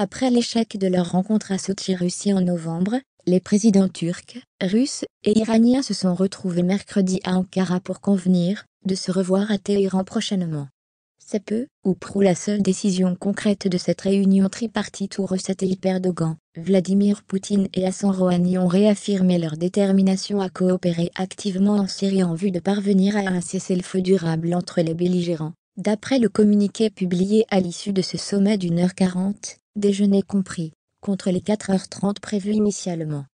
Après l'échec de leur rencontre à Sochi Russie en novembre, les présidents turcs, russes et iraniens se sont retrouvés mercredi à Ankara pour convenir de se revoir à Téhéran prochainement. C'est peu ou prou la seule décision concrète de cette réunion tripartite où Recep Tayyip Erdogan, Vladimir Poutine et Hassan Rouhani ont réaffirmé leur détermination à coopérer activement en Syrie en vue de parvenir à un cessez-le-feu durable entre les belligérants. D'après le communiqué publié à l'issue de ce sommet d'une heure quarante, déjeuner compris, contre les 4h30 prévues initialement.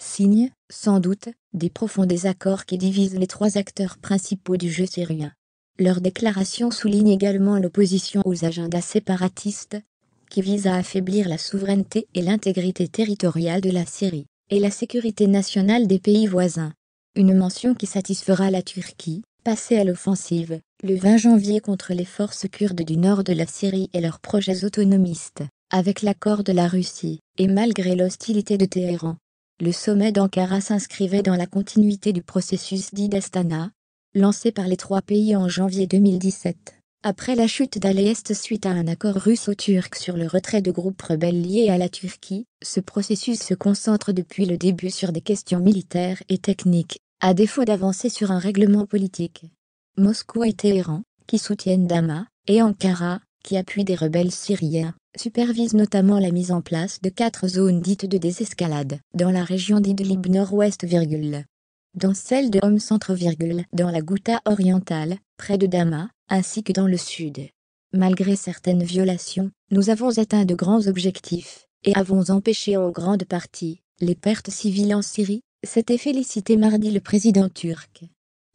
Signe, sans doute, des profonds désaccords qui divisent les trois acteurs principaux du jeu syrien. Leur déclaration souligne également l'opposition aux agendas séparatistes, qui visent à affaiblir la souveraineté et l'intégrité territoriale de la Syrie, et la sécurité nationale des pays voisins. Une mention qui satisfera la Turquie, passée à l'offensive, le 20 janvier contre les forces kurdes du nord de la Syrie et leurs projets autonomistes. Avec l'accord de la Russie, et malgré l'hostilité de Téhéran, le sommet d'Ankara s'inscrivait dans la continuité du processus dit d'Astana, lancé par les trois pays en janvier 2017. Après la chute dal suite à un accord russo-turc sur le retrait de groupes rebelles liés à la Turquie, ce processus se concentre depuis le début sur des questions militaires et techniques, à défaut d'avancer sur un règlement politique. Moscou et Téhéran, qui soutiennent Dama, et Ankara, qui appuient des rebelles syriens, supervise notamment la mise en place de quatre zones dites de désescalade, dans la région d'Idlib Nord-Ouest. Dans celle de Homs Centre, dans la Ghouta orientale, près de Dama, ainsi que dans le sud. Malgré certaines violations, nous avons atteint de grands objectifs, et avons empêché en grande partie les pertes civiles en Syrie, s'était félicité mardi le président turc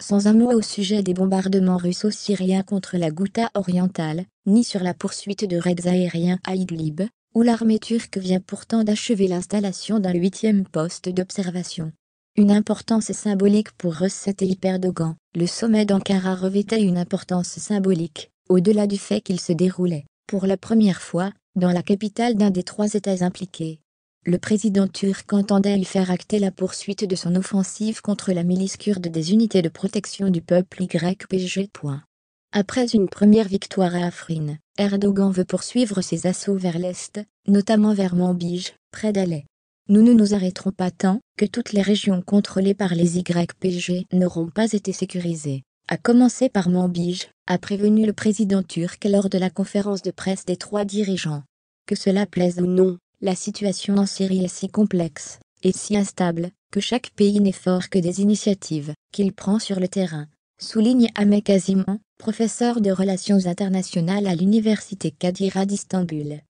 sans un mot au sujet des bombardements russo-syriens contre la Ghouta orientale, ni sur la poursuite de raids aériens à Idlib, où l'armée turque vient pourtant d'achever l'installation d'un huitième poste d'observation. Une importance symbolique pour Russet et Hyperdogan, le sommet d'Ankara revêtait une importance symbolique, au-delà du fait qu'il se déroulait, pour la première fois, dans la capitale d'un des trois États impliqués le président turc entendait y faire acter la poursuite de son offensive contre la milice kurde des unités de protection du peuple YPG. Après une première victoire à Afrin, Erdogan veut poursuivre ses assauts vers l'Est, notamment vers Mambige, près d'Alais. Nous ne nous arrêterons pas tant que toutes les régions contrôlées par les YPG n'auront pas été sécurisées, à commencer par Mambige, a prévenu le président turc lors de la conférence de presse des trois dirigeants. Que cela plaise ou non, la situation en Syrie est si complexe, et si instable, que chaque pays n'est fort que des initiatives qu'il prend sur le terrain, souligne Ahmed Kaziman, professeur de relations internationales à l'université Kadira d'Istanbul.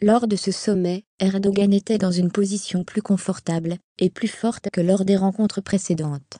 Lors de ce sommet, Erdogan était dans une position plus confortable et plus forte que lors des rencontres précédentes.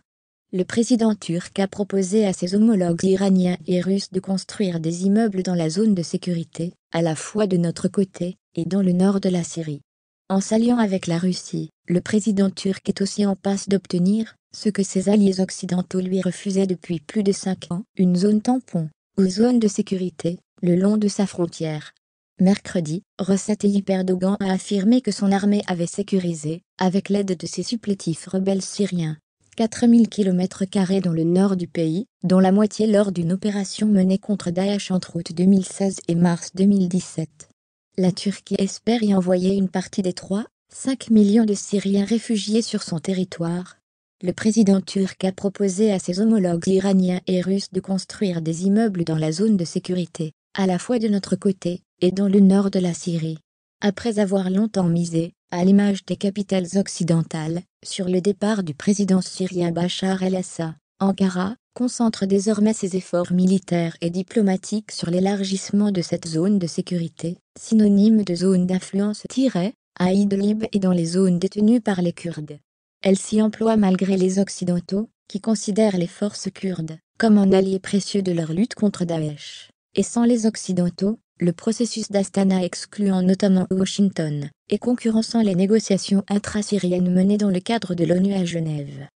Le président turc a proposé à ses homologues iraniens et russes de construire des immeubles dans la zone de sécurité, à la fois de notre côté et dans le nord de la Syrie. En s'alliant avec la Russie, le président turc est aussi en passe d'obtenir, ce que ses alliés occidentaux lui refusaient depuis plus de cinq ans, une zone tampon, ou zone de sécurité, le long de sa frontière. Mercredi, Recep Tayyip Erdogan a affirmé que son armée avait sécurisé, avec l'aide de ses supplétifs rebelles syriens, 4000 km dans le nord du pays, dont la moitié lors d'une opération menée contre Daesh entre août 2016 et mars 2017 la Turquie espère y envoyer une partie des 3,5 millions de Syriens réfugiés sur son territoire. Le président turc a proposé à ses homologues iraniens et russes de construire des immeubles dans la zone de sécurité, à la fois de notre côté et dans le nord de la Syrie. Après avoir longtemps misé, à l'image des capitales occidentales, sur le départ du président syrien Bachar el-Assad, Ankara, concentre désormais ses efforts militaires et diplomatiques sur l'élargissement de cette zone de sécurité, synonyme de zone d'influence tirée, à Idlib et dans les zones détenues par les Kurdes. Elle s'y emploie malgré les Occidentaux, qui considèrent les forces kurdes comme un allié précieux de leur lutte contre Daesh. Et sans les Occidentaux, le processus d'Astana excluant notamment Washington et concurrençant les négociations intra-syriennes menées dans le cadre de l'ONU à Genève.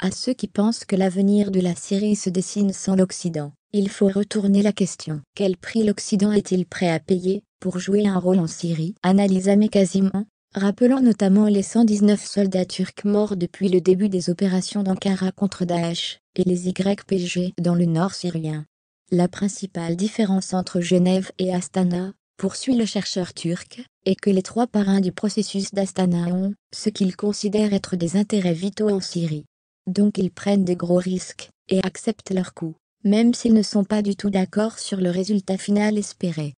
À ceux qui pensent que l'avenir de la Syrie se dessine sans l'Occident, il faut retourner la question. Quel prix l'Occident est-il prêt à payer pour jouer un rôle en Syrie Analyse quasiment, rappelant notamment les 119 soldats turcs morts depuis le début des opérations d'Ankara contre Daesh, et les YPG dans le nord syrien. La principale différence entre Genève et Astana, poursuit le chercheur turc, est que les trois parrains du processus d'Astana ont ce qu'ils considèrent être des intérêts vitaux en Syrie donc ils prennent des gros risques, et acceptent leurs coûts, même s'ils ne sont pas du tout d'accord sur le résultat final espéré.